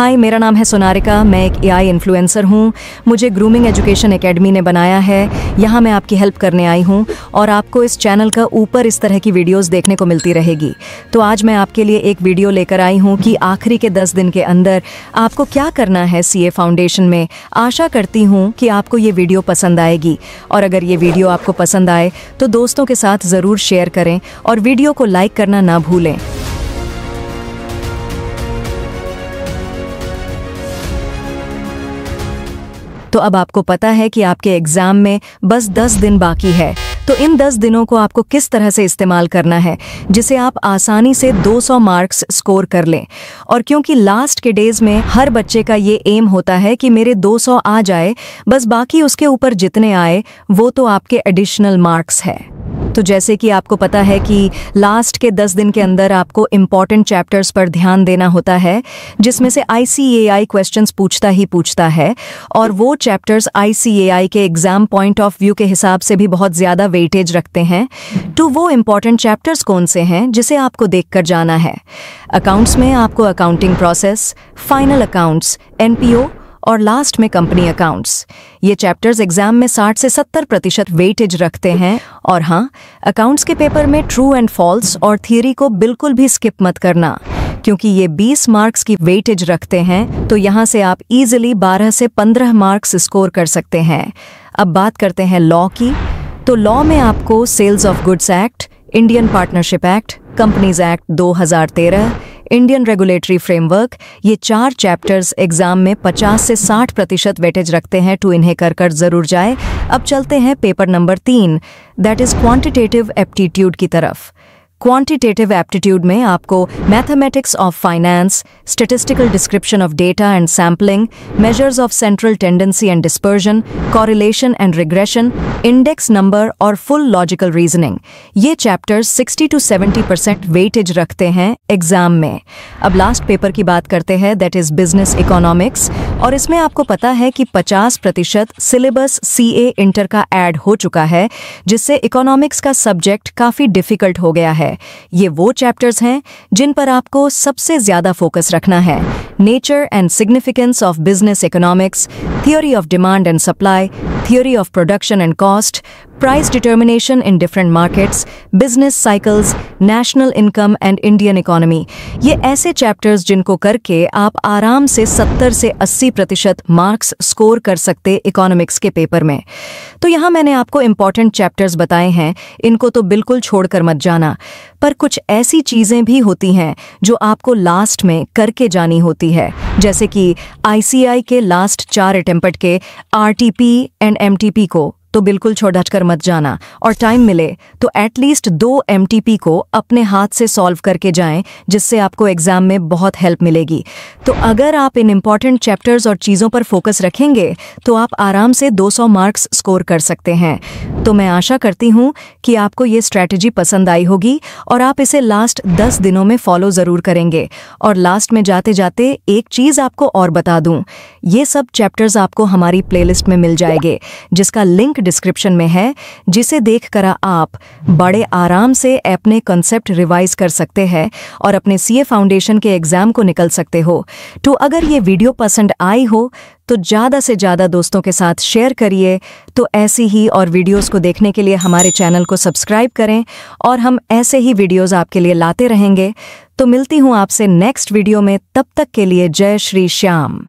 हाय मेरा नाम है सोनारिका मैं एक एआई इन्फ्लुएंसर हूँ मुझे ग्रूमिंग एजुकेशन एकेडमी ने बनाया है यहाँ मैं आपकी हेल्प करने आई हूँ और आपको इस चैनल का ऊपर इस तरह की वीडियोस देखने को मिलती रहेगी तो आज मैं आपके लिए एक वीडियो लेकर आई हूँ कि आखिरी के दस दिन के अंदर आपको क्या करना है सी फाउंडेशन में आशा करती हूँ कि आपको ये वीडियो पसंद आएगी और अगर ये वीडियो आपको पसंद आए तो दोस्तों के साथ ज़रूर शेयर करें और वीडियो को लाइक करना ना भूलें तो अब आपको पता है कि आपके एग्ज़ाम में बस दस दिन बाकी है तो इन दस दिनों को आपको किस तरह से इस्तेमाल करना है जिसे आप आसानी से 200 मार्क्स स्कोर कर लें और क्योंकि लास्ट के डेज में हर बच्चे का ये एम होता है कि मेरे 200 आ जाए बस बाकी उसके ऊपर जितने आए वो तो आपके एडिशनल मार्क्स है तो जैसे कि आपको पता है कि लास्ट के दस दिन के अंदर आपको इम्पॉर्टेंट चैप्टर्स पर ध्यान देना होता है जिसमें से आई क्वेश्चंस पूछता ही पूछता है और वो चैप्टर्स आई के एग्ज़ाम पॉइंट ऑफ व्यू के हिसाब से भी बहुत ज़्यादा वेटेज रखते हैं तो वो इम्पॉर्टेंट चैप्टर्स कौन से हैं जिसे आपको देख जाना है अकाउंट्स में आपको अकाउंटिंग प्रोसेस फाइनल अकाउंट्स एन और लास्ट में कंपनी अकाउंट्स ये चैप्टर्स एग्जाम में 60 से 70 प्रतिशत वेटेज रखते हैं और हाँ अकाउंट्स के पेपर में ट्रू एंड फॉल्स और थियरी को बिल्कुल भी स्किप मत करना क्योंकि ये 20 मार्क्स की वेटेज रखते हैं तो यहाँ से आप इजिली 12 से 15 मार्क्स स्कोर कर सकते हैं अब बात करते हैं लॉ की तो लॉ में आपको sales of goods act Indian partnership act companies act 2013 Indian regulatory framework ये चार चैप्टर्स एग्जाम में 50 से 60 प्रतिशत वेटेज रखते हैं टू इन्हें कर कर जरूर जाए अब चलते हैं पेपर नंबर तीन दैट इज क्वांटिटेटिव एप्टीट्यूड की तरफ क्वांटिटेटिव एप्टीट्यूड में आपको mathematics of finance statistical description of data and sampling measures of central tendency and dispersion correlation and regression index number और फुल लॉजिकल रीजनिंग ये chapters 60 to 70 percent weightage रखते हैं exam में अब लास्ट पेपर की बात करते हैं दैट इज़ बिजनेस इकोनॉमिक्स और इसमें आपको पता है कि 50 प्रतिशत सिलेबस सी इंटर का एड हो चुका है जिससे इकोनॉमिक्स का सब्जेक्ट काफ़ी डिफिकल्ट हो गया है है ये वो चैप्टर्स हैं जिन पर आपको सबसे ज़्यादा फोकस रखना है nature and significance of business economics theory of demand and supply theory of production and cost, price determination in different markets, business cycles, national income and Indian economy. ये ऐसे chapters जिनको करके आप आराम से 70 से 80 प्रतिशत marks score कर सकते economics के paper में तो यहाँ मैंने आपको important chapters बताए हैं इनको तो बिल्कुल छोड़कर मत जाना पर कुछ ऐसी चीज़ें भी होती हैं जो आपको last में करके जानी होती है जैसे कि आईसीआई के लास्ट चार अटेम्प्ट के आरटीपी एंड एमटीपी को तो बिल्कुल छोड़ कर मत जाना और टाइम मिले तो एटलीस्ट दो एम को अपने हाथ से सॉल्व करके जाएं जिससे आपको एग्जाम में बहुत हेल्प मिलेगी तो अगर आप इन इम्पॉर्टेंट चैप्टर्स और चीज़ों पर फोकस रखेंगे तो आप आराम से 200 मार्क्स स्कोर कर सकते हैं तो मैं आशा करती हूँ कि आपको ये स्ट्रैटेजी पसंद आई होगी और आप इसे लास्ट दस दिनों में फॉलो ज़रूर करेंगे और लास्ट में जाते जाते एक चीज़ आपको और बता दूँ ये सब चैप्टर्स आपको हमारी प्लेलिस्ट में मिल जाएंगे जिसका लिंक डिस्क्रिप्शन में है जिसे देख कर आप बड़े आराम से अपने कंसेप्ट रिवाइज कर सकते हैं और अपने सीए फाउंडेशन के एग्जाम को निकल सकते हो तो अगर ये वीडियो पसंद आई हो तो ज़्यादा से ज़्यादा दोस्तों के साथ शेयर करिए तो ऐसी ही और वीडियोस को देखने के लिए हमारे चैनल को सब्सक्राइब करें और हम ऐसे ही वीडियोस आपके लिए लाते रहेंगे तो मिलती हूँ आपसे नेक्स्ट वीडियो में तब तक के लिए जय श्री श्याम